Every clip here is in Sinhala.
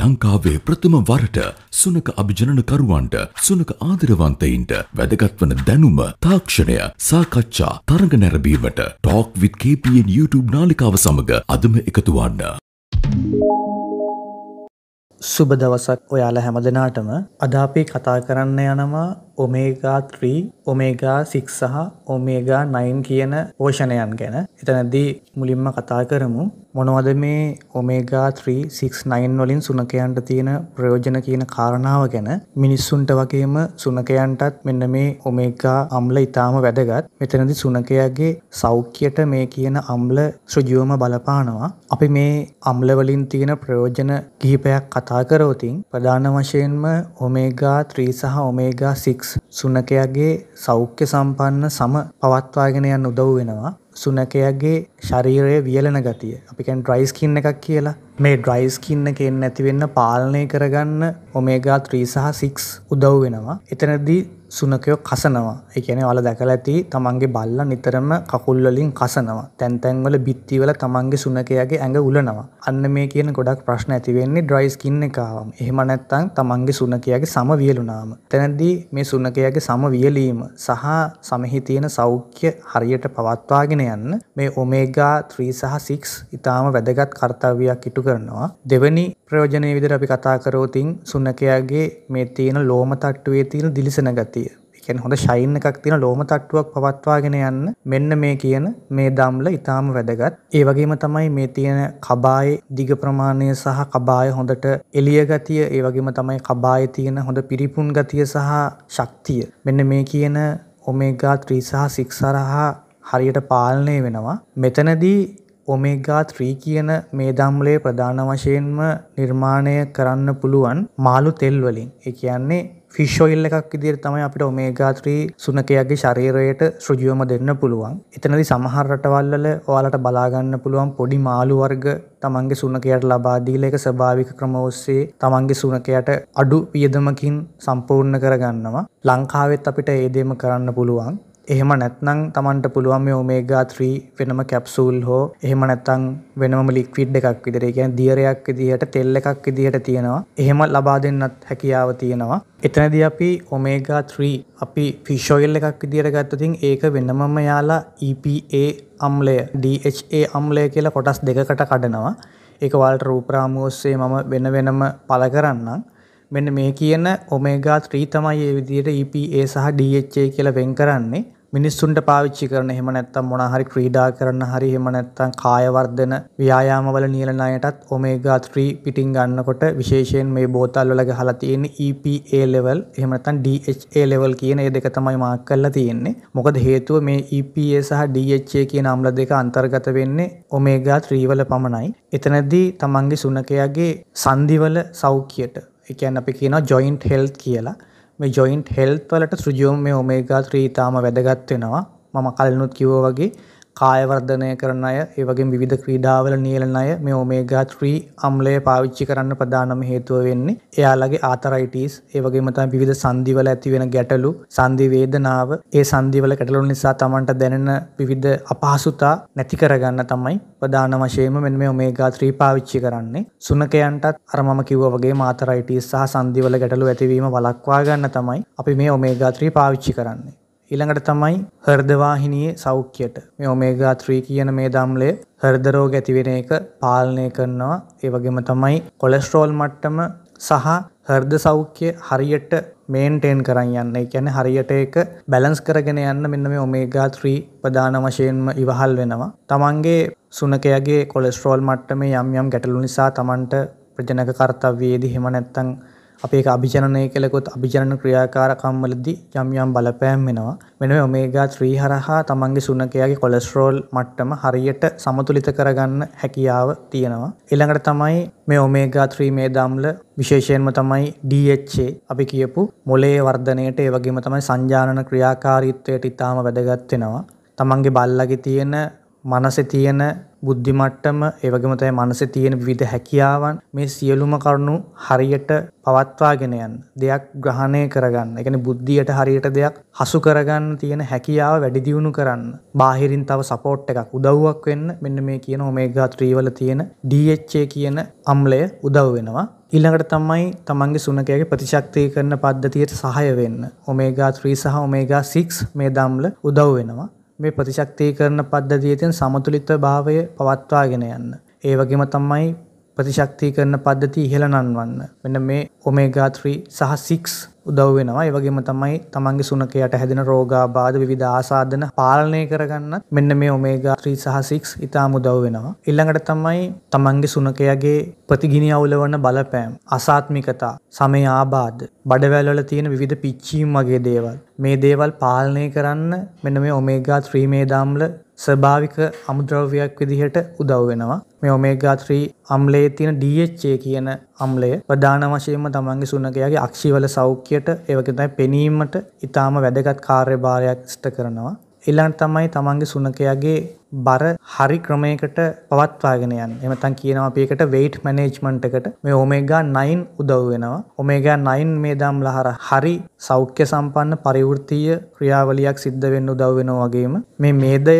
ලංකාවේ ප්‍රථම වරට සුනක අභිජනනකරුවන්ට සුනක ආදරවන්තයින්ට වැදගත්වන දැනුම තාක්ෂණය සාකච්ඡා තරඟ නැරඹීමට ටෝක් විත් KPN YouTube නාලිකාව සමඟ අදම එකතුවන්න. සුබ දවසක් ඔයාලා හැම දෙනාටම අද අපි කතා කරන්න යනවා ඔමේගා 3 ඔමේගා 6 සහ ඔමේගා 9 කියන පෝෂණයන් ගැන එතනදී මුලින්ම කතා කරමු මොනවද මේ ඔමේගා 369 වලින් සුනකයන්ට තියෙන ප්‍රයෝජන කියන කාරණාව ගැන මිනිස්සුන්ට වගේම සුනකයන්ටත් මෙන්න මේ ඔමේගා අම්ල ඉතාම වැදගත් මෙතනදි සුනකයාගේ සෞඛ්‍යයට මේ කියන අම්ල සෘජුවම බලපානවා අපි මේ අම්ල වලින් තියෙන ප්‍රයෝජන කිහිපයක් කතා කරවතින් ප්‍රධාන වශයෙන්ම ඔමේගා 3 සහ ඔමේගා 6 ෆිනික්ස් සුනකයාගේ සෞඛ්‍ය සම්පන්න සම පවත්වාගෙන යන්න උදව් වෙනවා සුනකයාගේ ශරීරය වියලන ගතිය අපිකැන් ඩ්‍රයිස්කින්න එකක් කියලා මේ ඩ්‍රයිස්කින්න කෙන් ඇතිවෙන්න පාලනය කරගන්න ඔමේගා 3 සහ 6 උදව් වෙනවා එතනදී සුනකයෝ කසනවා එකනේ ඔල දැකල ඇති තමන්ගේ බල්ල නිතරම කකුල්වලින් කසනවා තැන්තැන්වල බිත්තිවල තමන්ගේ සුනකයාගේ ඇඟ උලනවා අන්න මේ කියන ගොඩක් ප්‍රශ්න ඇතිවෙන්නේ ඩ්‍රයිස්කින්න එකවම් එහෙම නැත්තං තමන්ගේ සුනකයාගේ සම වියලුනාම තැනදී මේ සුනකයාගේ සම වියලීම සහ සමහි තියෙන සෞඛ්‍ය හරියට පවත්වාගෙන යන්න මේ ඔමේගා 3 සහ 6 ඉතාම වැදගත් කර්තව්‍යයක් ඉටු කරනවා දෙවනි ප්‍රයෝජනය විදිහට අපි කතා කරෝතින් සුනකයාගේ මේ තියෙන ලෝම තට්ටුවේ තියෙන දිලිසෙන ගතිය කියන්නේ හොඳ ෂයින් එකක් තියෙන ලෝම තට්ටුවක් පවත්වාගෙන යන්න මෙන්න මේ කියන මේ දම්ල ඊටාම වැදගත්. ඒ වගේම තමයි මේ තියෙන කබායේ දිග ප්‍රමාණය සහ කබාය හොඳට එළිය ගතිය, ඒ වගේම තමයි කබායේ තියෙන හොඳ පිරිපුන් ගතිය සහ ශක්තිය. මෙන්න මේ කියන ඔමේගා 3 සහ 6 හරහා හරියට පාලනය වෙනවා. මෙතනදී ඔමේගා 3 කියන මේ දම්ලේ ප්‍රධාන වශයෙන්ම නිර්මාණය කරන්න පුළුවන් මාළු තෙල් වලින්. ඒ කියන්නේ ෆිෂෝයිල් එකක් ඉදිර තමයි අපිට ඔමේගාත්‍රී සුනකයාගේ ශරීරයට ශ්‍රජියෝම දෙන්න පුළුවන් එතනදි සමහර රටවල්වල ඔයාලට බලාගන්න පුළුවන් පොඩි මාළු වර්ග තමන්ගේ සුනකයට ලබාදීල එක ස්භාවික ක්‍රමෝස්සේ තමන්ගේ සුනකයට අඩු වියදමකින් සම්පූර්ණ කරගන්නවා ලංකාවෙත් අපිට ඒදේම කරන්න පුළුවන් එහෙම නැත්නම් Tamanට පුළුවන් මේ omega 3 වෙනම කැප්සූල් හෝ එහෙම නැත්නම් වෙනම ලික්විඩ් එකක් විදිහට ඒ කියන්නේ දියරයක් විදිහට තෙල් එකක් විදිහට තියෙනවා. එහෙම ලබා දෙන්නත් හැකියාව තියෙනවා. එතනදී අපි omega 3 අපි fish oil එකක් විදිහට ගත්තොත් ඒක වෙනමම යාලා EPA අම්ලය DHA අම්ලය කියලා කොටස් දෙකකට කඩනවා. ඒක වලට රූපරාමු ඔස්සේ මම වෙන වෙනම පළ කරන්නම්. මෙන්න මේ කියන omega 3 තමයි මේ විදිහට EPA සහ DHA කියලා වෙන් කරන්නේ. මිනිස්සුන්ට පාවිච්චි කරන එහෙම නැත්තම් මොනවා හරි ක්‍රීඩා කරන හරි එහෙම නැත්තම් කාය වර්ධන ව්‍යායාමවල නියලන අයටත් omega 3 පිටින් ගන්නකොට විශේෂයෙන් මේ බෝතල් වල ගහලා තියෙන EPA level එහෙම නැත්තම් DHA level කියන ඒ දෙක තමයි මාක් කරලා තියෙන්නේ. මොකද හේතුව මේ EPA සහ DHA කියන අම්ල දෙක අන්තර්ගත වෙන්නේ omega 3 වල පමණයි. එතනදී තමන්ගේ සුනකයාගේ සන්ධිවල සෞඛ්‍යයට ඒ කියන්නේ අපි කියනවා ජොයින්ට් හෙල්ත් කියලා. මේ ජොයින්ට් හෙල්ත් වලට සෘජුම් මේ ඔමේගා 3 ඉතාම වැදගත් වෙනවා. මම කලිනුත් කිව්වා වගේ කායවර්ධනය කරන අය ඒ වගේ විධ ක්‍රීඩාවල නියලන අය මේ ඕමේගා 3 අම්ලය පාවිච්චි කරන්න ප්‍රධානම හේතුව වෙන්නේ එයාලගේ ආතරයිටිස් ඒ වගේම තමයි විවිධ සංධිවල ඇති වෙන ගැටලු සංධි වේදනාව ඒ සංධිවල ගැටලු නිසා Tamanට දැනෙන විවිධ අපහසුතා නැති කරගන්න තමයි ප්‍රධාන වශයෙන්ම මෙන්න මේ ඕමේගා 3 පාවිච්චි කරන්නේ සුනකයන්ටත් අර මම කිව්වා වගේ ආතරයිටිස් සහ සංධිවල ගැටලු ඇතිවීම වළක්වා ගන්න තමයි අපි මේ ඕමේගා 3 පාවිච්චි කරන්නේ ඊළඟට තමයි හර්දවාහිනයේ සෞඛ්‍යයට මේ ඔමේගා 3 කියන මේ දම්ලය හර්ද රෝග ඇති වෙන එක පාලනය කරනවා ඒ වගේම තමයි කොලෙස්ටරෝල් මට්ටම සහ හර්ද සෞඛ්‍ය හරියට මේන්ටේන් කරන් යන්න. ඒ කියන්නේ හරියට ඒක බැලන්ස් කරගෙන යන්න මෙන්න මේ ඔමේගා 3 ප්‍රධාන වශයෙන්ම ඉවහල් වෙනවා. Tamange සුනකයාගේ කොලෙස්ටරෝල් මට්ටමේ යම් යම් ගැටලු නිසා Tamanට ප්‍රජනක කාර්යවේදී හිම නැත්තම් අපේ අභිජනය කලකොත් අභිජනන ක්‍රියාකාරකම්වලදි යම් යම් බලපෑම් වෙනවා වෙන ඔමේගා ත්‍රී හරහා තමන්ගේ සුනකයාගේ කොලස්ටරෝල් මට්ටම හරියට සමතුලිත කරගන්න හැකියාව තියෙනවා එළඟට තමයි මේ ඔමේගා ත්‍රී මේ දම්ල විශේෂයෙන්ම තමයි DHA අපි කියපු මොලේ වර්ධනයට ඒ වගේම තමයි සංජානන ක්‍රියාකාරීත්වයට ඉතාම වැදගත් වෙනවා තමන්ගේ බල්ලගේ තියෙන මනසේ තියෙන බුද්ධි මට්ටම ඒ වගේම තමයි මනසේ තියෙන විවිධ හැකියාවන් මේ සියලුම කරුණු හරියට පවත්වාගෙන යන්න දෙයක් ග්‍රහණය කරගන්න. ඒ කියන්නේ බුද්ධියට හරියට දෙයක් හසු කරගන්න තියෙන හැකියාව වැඩි දියුණු කරන්න. බාහිරින් තව සපෝට් එකක් උදව්වක් වෙන්න මෙන්න මේ කියන omega 3 වල තියෙන DHA කියන අම්ලය උදව් වෙනවා. ඊළඟට තමයි තමන්ගේ සුනකයාගේ ප්‍රතිශක්තිකරණ පද්ධතියට සහාය වෙන්න. omega 3 සහ omega 6 මේ දම්ල උදව් වෙනවා. මේ ප්‍රතිශක්තිකරණ පද්ධතියේ තියෙන සමතුලිත භාවය පවත්වාගෙන යන්න. ඒ වගේම තමයි ප්‍රතිශක්තිකරණ පද්ධති ඉහළ නන්වන්න. මෙන්න මේ ඔමේගා 3 සහ 6 උදව් වෙනවා. ඒ වගේම තමයි තමන්ගේ සුනකයට හැදෙන රෝගාබාධ විවිධ ආසාදන පාලනය කරගන්න මෙන්න මේ ඔමේගා 3 සහ 6 ඉතාම උදව් වෙනවා. ඊළඟට තමයි තමන්ගේ සුනකයාගේ ප්‍රතිගිනි අවුලවන බලපෑම්, අසාත්මිකතා, සමය ආබාධ, බඩවැල් වල තියෙන විවිධ පිච්චීම් වගේ දේවල්. මේ දේවල් පාලනය කරන්න මෙන්න මේ ඔමේගා 3 මේදාම්ල ස්වභාවික අමුද්‍රව්‍යයක් විදිහට උදව් වෙනවා. මේ ඔමේගා 3 අම්ලයේ තියෙන DHA කියන අම්ලය ප්‍රධාන වශයෙන්ම තමන්ගේ සුනකයාගේ අක්ෂිවල සෞඛ්‍යයට ඒවකතයි පෙනීමට ඉතාම වැදගත් කාර්යභාරයක් ස්ට කරනවා. ඉල්ලන් තමයි තමන්ගේ සුනකයාගේ බර හරි ක්‍රමයකට පවත්වාගෙන යන්න එමතන් කියනවා අපේකට වෙයිට් මැනේජ්මන්ට් එකට මේ ඔමේගා 9 උදව් වෙනවා ඔමේගා 9 මේ දම් ලහර හරි සෞඛ්‍ය සම්පන්න පරිවෘත්තීය ක්‍රියාවලියක් සිද්ධ වෙන්න උදව් වෙනවා වගේම මේ මේදය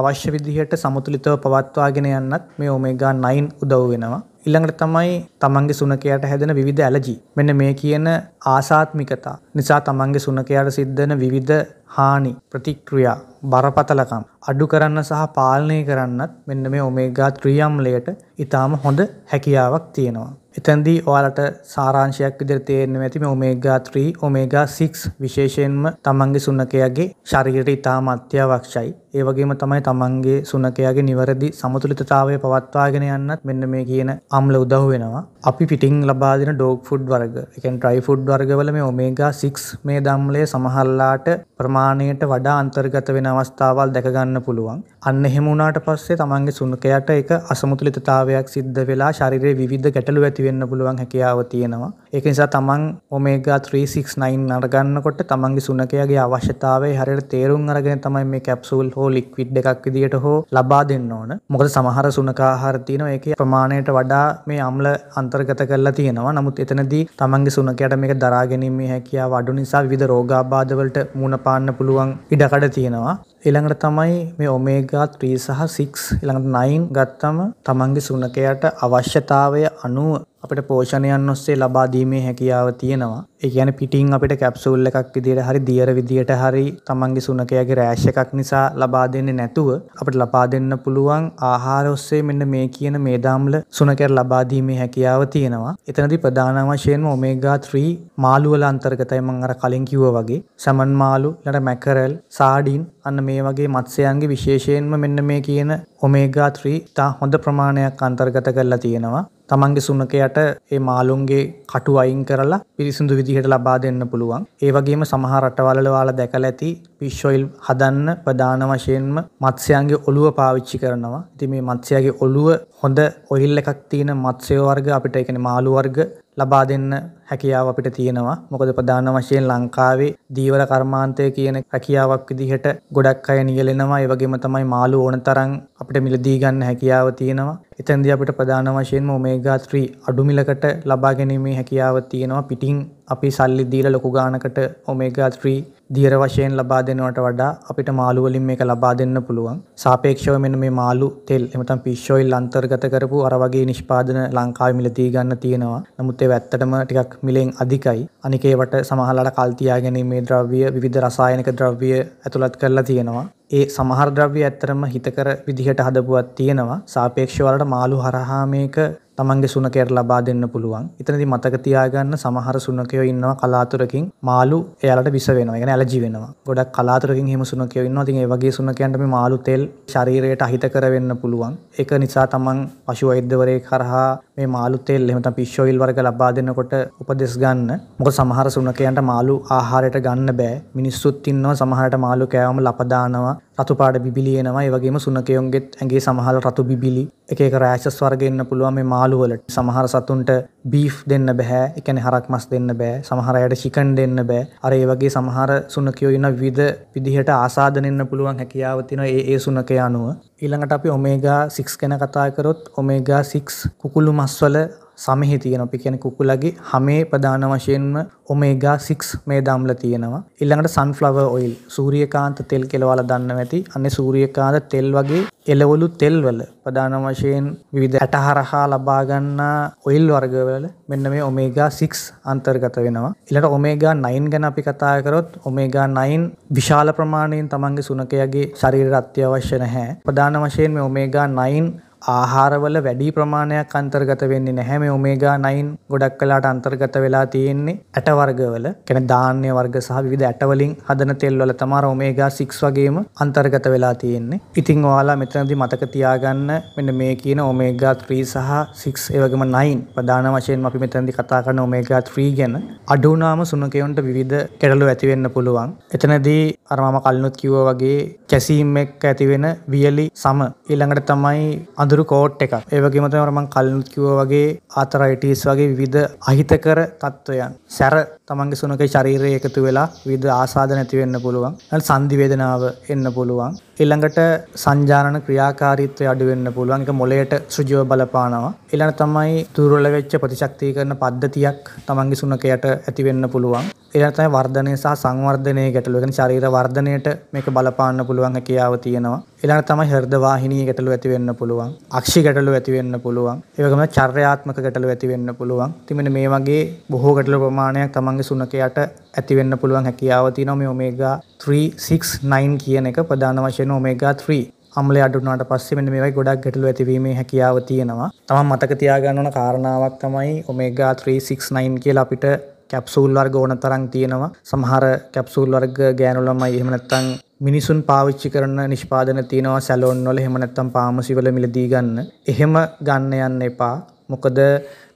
අවශ්‍ය විදිහට සමතුලිතව පවත්වාගෙන යන්නත් මේ ඔමේගා 9 උදව් වෙනවා. ඊළඟට තමයි තමන්ගේ සුනකයාට හැදෙන විවිධ ඇලර්ජි. මෙන්න මේ කියන ආසාත්මිකතා නිසා තමන්ගේ සුනකයාට සිද්ධ වෙන විවිධ හානි ප්‍රතික්‍රියා බරපතලකම් අඩු කරන්න සහ පාලනය කරන්නත් මෙන්න මේ ඔමේගා 3 අම්ලයට ඊටාම හොඳ හැකියාවක් තියෙනවා. එතෙන්දී ඔයාලට සාරාංශයක් විදිහට තේරෙන්න ඇති මේ ඔමේගා 3 ඔමේගා 6 විශේෂයෙන්ම තමන්ගේ සුනකයාගේ ශරීරයට ඊටාම අත්‍යවශ්‍යයි. ඒ වගේම තමයි තමන්ගේ සුනකයාගේ නිවැරදි සමතුලිතතාවය පවත්වාගෙන යන්නත් මෙන්න මේ කියන අම්ල උදව් වෙනවා. අපි පිටින් ලබා දෙන ඩොග් ෆුඩ් වර්ග, ඒ කියන්නේ ඩ්‍රයි ෆුඩ් වර්ගවල මේ ඔමේගා 6 මේ ධම්ලය සමහරලාට ප්‍රමාණ ප්‍රමාණයට වඩා අන්තර්ගත වෙන අවස්ථාවල් දැක ගන්න පුළුවන්. අන්න එහෙම වුණාට පස්සේ තමන්ගේ සුනකයට ඒක අසමතුලිතතාවයක් සිද්ධ වෙලා ශරීරයේ විවිධ ගැටලු ඇති වෙන්න පුළුවන් හැකියාව තියෙනවා. ඒක නිසා තමන් omega 369 අරගන්නකොට තමන්ගේ සුනකයාගේ අවශ්‍යතාවය හරියට තේරුම් අරගෙන තමයි මේ කැප්සූල් හෝ ලික්විඩ් එකක් විදියට හෝ ලබා දෙන්න ඕන. මොකද සමහර සුනක ආහාර තියෙනවා ඒකේ ප්‍රමාණයට වඩා මේ අම්ල අන්තර්ගත කරලා තියෙනවා. නමුත් එතනදී තමන්ගේ සුනකයට මේක දරා ගැනීමේ හැකියාව අඩු නිසා විවිධ රෝගාබාධ වලට මුහුණ පාන්න පුළුවන් ඉඩකඩ තියෙනවා. ඊළඟට තමයි මේ omega එකා 3 සහ 6 ඊළඟට 9 ගත්තම තමන්ගේ සුනකයාට අවශ්‍යතාවය අනුව අපට පෝෂණයන් ඔස්සේ ලබාදීමේ හැකියාව තියෙනවා එකයන පිටින් අපට කැප්සුල් එකක් විදිට හරි දියර විදියට හරි තමන්ගේ සුනකයගේ රෑශ් එකක් නිසා ලබා දෙන්න නැතුව අපට ලබා දෙන්න පුළුවන් ආහාර ඔස්සේ මෙන්න මේ කියන මේදාම්ල සුනකැර ලබාදීමේ හැකියාව තියෙනවා එතනති ප්‍රධාන වශයෙන්ම ඔමේගා 3 මාළුවල අන්තර්ගතයි මං අර කලින් කිව්ව වගේ සමන් මාළු ලට මැකරල් සාඩින් අන්න මේ වගේ මත්ස්‍යයන්ගේ විශේෂයෙන්ම මෙන්න මේ කියන ඔමේගා 3 තා හොඳ ප්‍රමාණයක් අන්තර්ගත කරලා තියෙනවා තමන්ගේ සුනකයට ඒ මාලුන්ගේ කටු අයින් කරලා පිරිසිදු විදිහට ලබා දෙන්න පුළුවන් ඒවගේම සමහරටවලවාල දැකල ඇති ෆිෂ් ඔයිල් හදන්න ප්‍රධාන වශයෙන්ම මත්ස්‍යයන්ගේ ඔළුව පාවිච්චි කරනවා. ඉතින් මේ මත්ස්‍යයාගේ ඔළුව හොඳ ඔයිල් එකක් තියෙන මත්ස්‍ය වර්ග අපිට ඒ කියන්නේ මාළු වර්ග ලබා දෙන්න හැකියාව අපිට තියෙනවා. මොකද ප්‍රධාන වශයෙන් ලංකාවේ දීවර කර්මාන්තය කියන හැකියාවක් විදිහට ගොඩක් අය නියැලෙනවා. ඒ වගේම තමයි මාළු ඕන තරම් අපිට මිලදී ගන්න හැකියාව තියෙනවා. එතෙන්දී අපිට ප්‍රධාන වශයෙන්ම ඔමේගා 3 අඩු මිලකට ලබා ගැනීමේ හැකියාව තියෙනවා. පිටින් අපි සල්ලි දීලා ලොකු ගානකට ඔමේගා 3 දියර වශයෙන් ලබා දෙනවට වඩා අපිට මාළු වලින් මේක ලබා දෙන්න පුළුවන්. සාපේක්ෂව මෙන්න මේ මාළු තෙල් එහෙම නැත්නම් ෆිෂ් ඔයිල් අන්තර්ගත කරපු අර වගේ නිෂ්පාදන ලංකාවේ මිලදී ගන්න තියෙනවා. නමුත් ඒව ඇත්තටම ටිකක් මිලෙන් අධිකයි. අනික ඒවට සමහරලාට කල් තියාගැනීමේ ද්‍රව්‍ය විවිධ රසායනික ද්‍රව්‍ය ඇතුළත් කරලා තියෙනවා. ඒ සමහර ද්‍රව්‍ය ඇත්තරම හිතකර විදිහට හදපුවත් තියෙනවා සාපේක්ෂවලට මාළු හරහා මේක තමන්ගේ සුනකයට ලබා දෙන්න පුළුවන්. එතනදී මතක තියාගන්න සමහර සුනකයෝ ඉන්නවා කලාතුරකින් මාළු එයාලට විස වෙනවා. ඒ කියන්නේ ඇලර්ජි වෙනවා. ගොඩක් කලාතුරකින් හිම සුනකයෝ ඉන්නවා. ඉතින් ඒ වගේ සුනකයන්ට මේ මාළු තෙල් ශරීරයට අහිතකර වෙන්න පුළුවන්. ඒක නිසා තමන් පශු වෛද්‍යවරයෙක් හරහා මේ මාළු තෙල් එහෙම නැත්නම් ෆිෂ් ඔයිල් වර්ග ලබා දෙනකොට උපදෙස් ගන්න. මොකද සමහර සුනකයන්ට මාළු ආහාරයට ගන්න බෑ. මිනිස්සුත් ඉන්නවා සමහරට මාළු කෑවම ලප දානවා, රතු පාට බිබිලි එනවා. ඒ වගේම සුනකයන්ගෙත් ඇඟේ සමහර රතු බිබිලි, එක එක රෑෂස් වර්ග එන්න පුළුවන් මේ මාළු වලට. සමහර සතුන්ට බීෆ් දෙන්න බෑ. ඒ කියන්නේ හරක් මස් දෙන්න බෑ. සමහර අයට චිකන් දෙන්න බෑ. අර ඒ වගේ සමහර සුනකයෝ ඉන්න විවිධ විදිහට ආසාදන එන්න පුළුවන් හැකියාව තියෙනවා ඒ ඒ සුනකයා අනුව. ඊළඟට අපි ඔමේගා 6 ගැන කතා කරොත් ඔමේගා 6 කුකුළු මහ මස්වල සමහි තියෙන අපි කියන්නේ කුකුලගේ හැමේ ප්‍රධාන වශයෙන්ම omega 6 මේ දාම්ල තියෙනවා. ඊළඟට sunflower oil සූර්යකාන්ත තෙල් කියලා ඔයාලා දන්නවා ඇති. අනේ සූර්යකාන්ත තෙල් වගේ එළවලු තෙල්වල ප්‍රධාන වශයෙන් විවිධ ඇටහරහා ලබා ගන්නා oil වර්ගවල මෙන්න මේ omega 6 අන්තර්ගත වෙනවා. ඊළඟට omega 9 ගැන අපි කතා කරොත් omega 9 විශාල ප්‍රමාණයෙන් තමන්ගේ සුනකයාගේ ශරීරයට අත්‍යවශ්‍ය නැහැ. ප්‍රධාන වශයෙන් මේ omega 9 ආහාරවල වැඩි ප්‍රමාණයක් අන්තර්ගත වෙන්නේ නැහැ මේ ඔමේගා 9 ගොඩක් වෙලාට අන්තර්ගත වෙලා තියෙන්නේ ඇට වර්ගවල. කියන්නේ ධාන්‍ය වර්ග සහ විවිධ ඇට වලින් හදන තෙල් වල තමයි ඔමේගා 6 වගේම අන්තර්ගත වෙලා තියෙන්නේ. ඉතින් ඔයාලා මෙතනදී මතක තියාගන්න මෙන්න මේ කියන ඔමේගා 3 සහ 6 ඒ වගේම 9 ප්‍රධාන වශයෙන් අපි මෙතනදී කතා කරන ඔමේගා 3 ගැන අඩු වුණාම සුනකයන්ට විවිධ කැඩලු ඇති වෙන්න පුළුවන්. එතනදී අර මම කලිනුත් කිව්වා වගේ කැසීම් එක්ක ඇති වෙන වියලි සම ඊළඟට තමයි අඳු අඳුරු කෝට් එකක් ඒවගේම තමයි මම කලිනුත් කිව්වා වගේ ආතරයිටිස් වගේ විවිධ අහිතකර තත්ත්වයන් සැර තමන්ගේ සුනකේ ශරීරය එකතු වෙලා විවිධ ආසාදන ඇති වෙන්න පුළුවන්. සන්ධි වේදනාව එන්න පුළුවන්. ඊළඟට සංජානන ක්‍රියාකාරීත්වය අඩු වෙන්න පුළුවන්. ඒක මොළයට සෘජුව බලපානවා. ඊළඟ තමයි දුර්වල වෙච්ච ප්‍රතිශක්තිකරණ පද්ධතියක් තමන්ගේ සුනකයට ඇති වෙන්න පුළුවන්. ඊළඟ තමයි වර්ධනය සහ සංවර්ධනයේ ගැටලුව. ඒ කියන්නේ ශරීර වර්ධනයට මේක බලපාන්න පුළුවන් හැකියාව තියෙනවා. ඊළඟ තමයි හෘද වාහිනී ගැටලු ඇති වෙන්න පුළුවන්. අක්ෂි ගැටලු ඇති වෙන්න පුළුවන්. ඒ වගේම චර්යාත්මක ගැටලු ඇති වෙන්න පුළුවන්. ඉතින් මේ වගේ බොහෝ ගැටලු ප්‍රමාණයක් තමන් තමන්ගේ සුනකයට ඇතිවෙන්න පුළුවන් හැකියාව තියෙනවා මේ omega 369 කියන එක ප්‍රධාන වශයෙන් omega 3 අම්ලය අඩු වුණාට පස්සේ මෙන්න මේවයි ගොඩක් ගැටලු ඇතිවීමේ හැකියාව තියෙනවා. තමන් මතක තියාගන්න ඕන කාරණාවක් තමයි omega 369 කියලා අපිට කැප්සූල් වර්ග ඕන තරම් තියෙනවා. සමහර කැප්සූල් වර්ග ගෑනු ළමයි එහෙම නැත්නම් මිනිසුන් පාවිච්චි කරන නිෂ්පාදන තියෙනවා සැලොන් වල එහෙම නැත්නම් පාමසි වල මිලදී ගන්න. එහෙම ගන්න යන්න එපා. මොකද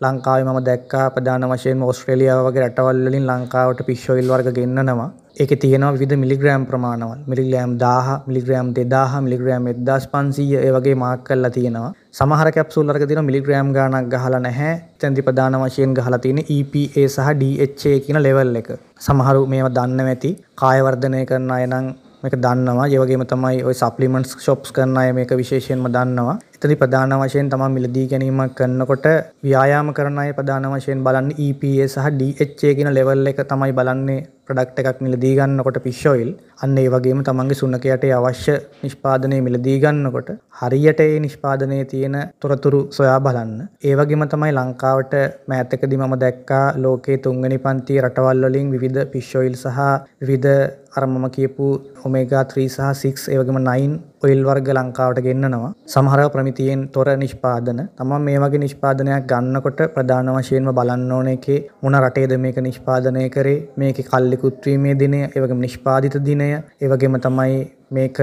ලංකාවේ මම දැක්කා ප්‍රධාන වශයෙන් ඕස්ට්‍රේලියාව වගේ රටවල් වලින් ලංකාවට fish oil වර්ග ගෙන්නනවා. ඒකේ තියෙනවා විවිධ මිලිග්‍රෑම් ප්‍රමාණවල්. මිලිග්‍රෑම් 1000, මිලිග්‍රෑම් 2000, මිලිග්‍රෑම් 1500 ඒ වගේ මාක් කරලා තියෙනවා. සමහර කැප්සූල් වර්ග තියෙනවා මිලිග්‍රෑම් ගාණක් ගහලා නැහැ. එතෙන්දී ප්‍රධාන වශයෙන් ගහලා තියෙන EPA සහ DHA කියන ලෙවල් එක. සමහරු මේවා දන්නේ නැති කාය වර්ධනය කරන අය නම් මේක දන්නවා. ඒ වගේම තමයි ওই සප්ලිමන්ට්ස් ෂොප්ස් කරන අය මේක විශේෂයෙන්ම දන්නවා. එතනදි ප්‍රධාන වශයෙන් තමා මිලදී ගැනීමක් කරනකොට ව්‍යායාම කරන අය ප්‍රධාන වශයෙන් බලන්නේ EPA සහ DHA කියන ලෙවල් එක තමයි බලන්නේ ප්‍රොඩක්ට් එකක් මිලදී ගන්නකොට ෆිෂ් ඔයිල්. අන්න ඒ වගේම තමන්ගේ සුනකයට අවශ්‍ය නිෂ්පාදනය මිලදී ගන්නකොට හරියට ඒ නිෂ්පාදනයේ තියෙන තොරතුරු සොයා බලන්න. ඒ වගේම තමයි ලංකාවට මෑතකදී මම දැක්කා ලෝකයේ තුන්වෙනි පන්තියේ රටවල් වලින් විවිධ ෆිෂ් ඔයිල් සහ විවිධ අර මම කියපු ඔමේගා 3 සහ 6 ඒ වගේම 9 ඔයිල් වර්ග ලංකාවට ගෙන්න්නනවා සමහර ප්‍රමිතියෙන් තොර නිෂ්පාදන තම මේ වගේ නිෂ්පාදනයක් ගන්නකොට ප්‍රධාන වශයෙන්ම බලන්න ඕන එකේ මොන රටේද මේක නිෂ්පාදනය කරේ මේක කල්ලිකුත්වීමේ දිනය ඒවගේම නිෂ්පාදිත දිනය ඒවගේම තමයි මේක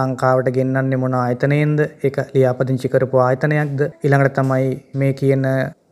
ලංකාවට ගෙන්න්නන්නේ මොන ආයතනයෙන්ද එක ලියාපදිංචි කරපු ආයතනයක්ද ඉළඟට තමයි මේ කියන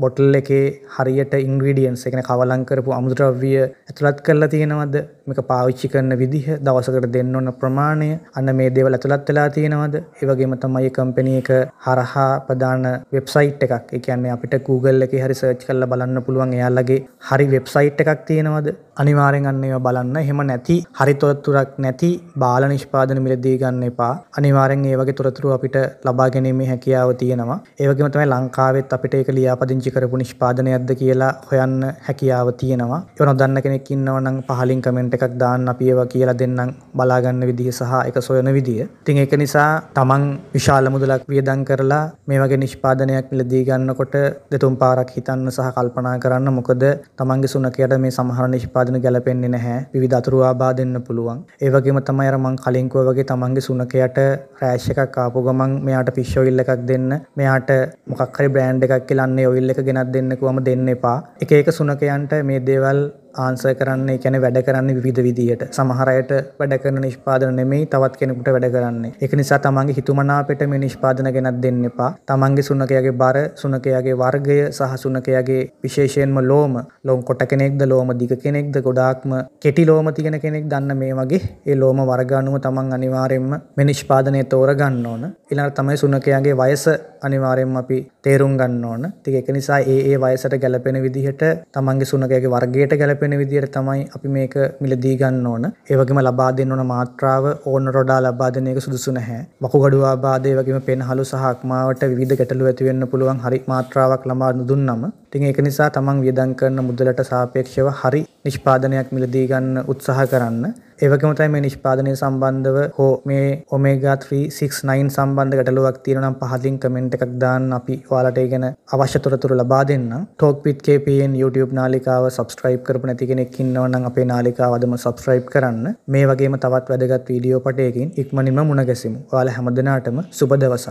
බොටල් එකේ හරියට ඉංග්‍රීඩියන්ස් එකන කවලං කරපු අමුද්‍රව්‍ය ඇතුළත් කරලා තියෙනවද මේක පාවිච්චි කරන විදිහ දවසකට දෙන්න ඕන ප්‍රමාණය අන්න මේ දේවල් ඇතුළත් වෙලා තියෙනවද ඒවගේම තමයි කම්පැනි එක හරහා ප්‍රධාන වෙබ්සයිට් එකක් ඒ කියන්නේ අපිට Google එකේ හරි සර්ච් කරලා බලන්න පුළුවන් එයාලගේ හරි වෙබ්සයිට් එකක් තියෙනවද අනිවාරෙන් අන්න ඒවා බලන්න හෙම නැති හරිතොත්තුරක් නැති බාල නිෂ්පාදන මිලදී ගන්න එපා අනිවාරෙන් ඒ වගේ තොරතුරු අපිට ලබා ගැනීමේ හැකියාව තියෙනවා ඒවගේම තමයි ලංකාවෙත් අපිට ඒක ලියාපදිංචි කරපු නිෂ්පාදනයක්ද කියලා හොයන්න හැකියාව තියෙනවා ඒ නොදන්න කෙනෙක් ඉන්නවා නම් පහලින් කමෙන්ට් එකක් දාන්න අපි ඒවා කියලා දෙන්නම් බලාගන්න විදිහ සහ එක සොයන විදිය ඉතින් ඒක නිසා තමන් විශාල මුදලක් වියදම් කරලා මේ වගේ නිෂ්පාදනයක් මිලදී ගන්නකොට දෙතුන් පාරක් හිතන්න සහ කල්පනා කරන්න මොකද තමන්ගේ සුනකයට මේ සමහර නිෂ්පාදන සාධන ගැලපෙන්නේ නැහැ විවිධ අතුරු ආබා දෙන්න පුළුවන් ඒ වගේම තමයි අර මං කලින් කිව්වා වගේ තමන්ගේ සුනකයට රෑෂ් එකක් ආපු ගමන් මෙයාට ෆිෂ් ඔයිල් එකක් දෙන්න මෙයාට මොකක් හරි බ්‍රෑන්ඩ් එකක් කියලා අන්නේ ඔයිල් එක ගෙනත් දෙන්නකුවම දෙන්න එපා එක එක සුනකයන්ට මේ දේවල් ආන්සර් කරන්න එකැන වැඩ කරන්න විධ විදිහයට සමහරයට වැඩ කරන නිෂ්පාදන නෙමෙයි තවත් කෙනෙකුට වැඩ කරන්නේ එක නිසා තමන්ගේ හිතුමනාපෙට මේ නිෂ්පාදන ගෙනත් දෙන්න එපා තමන්ගේ සුනකයාගේ බර සුනකයාගේ වර්ගය සහ සුනකයාගේ විශේෂයෙන්ම ලෝම ලෝම් කොට කෙනෙක්ද ලෝම දිග කෙනෙක්ද ගොඩාක්ම කෙටි ලෝම තිගෙන කෙනෙක් දන්න මේ වගේ ඒ ලෝම වර්ගානුව තමන් අනිවාරෙන්ම මේ නිෂ්පාදනය තෝර ගන්න ඕන ඉළඟ තමයි සුනකයාගේ වයස අනිවාරෙන් අපි තේරුම් ගන්න ඕන තික එක නිසා ඒ ඒ වයසට ගැලපෙන විදිහට තමන්ගේ සුනකයාගේ වර්ගයට ගැලපෙන වෙන විදිහට තමයි අපි මේක මිලදී ගන්න ඕන. ඒ වගේම ලබා දෙන්න ඕන මාත්‍රාව ඕනට වඩා ලබා දෙන එක සුදුසු නැහැ. වකුගඩු ආබාධය වගේම පෙනහළු සහ අක්මාවට විවිධ ගැටලු ඇති වෙන්න පුළුවන් හරි මාත්‍රාවක් ලබා නොදුන්නම ඉතින් ඒක නිසා තමන් වියදම් කරන මුදලට සාපේක්ෂව හරි නිෂ්පාදනයක් මිලදී ගන්න උත්සාහ කරන්න. ඒ වගේම තමයි මේ නිෂ්පාදනය සම්බන්ධව හෝ මේ omega 369 සම්බන්ධ ගැටලුවක් තියෙනවා නම් පහලින් කමෙන්ට් එකක් දාන්න අපි ඔයාලට ඒ ගැන අවශ්‍ය තොරතුරු ලබා දෙන්නම්. Talk with KPN YouTube නාලිකාව subscribe කරපු නැති කෙනෙක් ඉන්නවා නම් අපේ නාලිකාව අදම subscribe කරන්න. මේ වගේම තවත් වැදගත් වීඩියෝ පටයකින් ඉක්මනින්ම මුණ ගැසිමු. ඔයාලා හැමදෙනාටම සුබ දවසක්.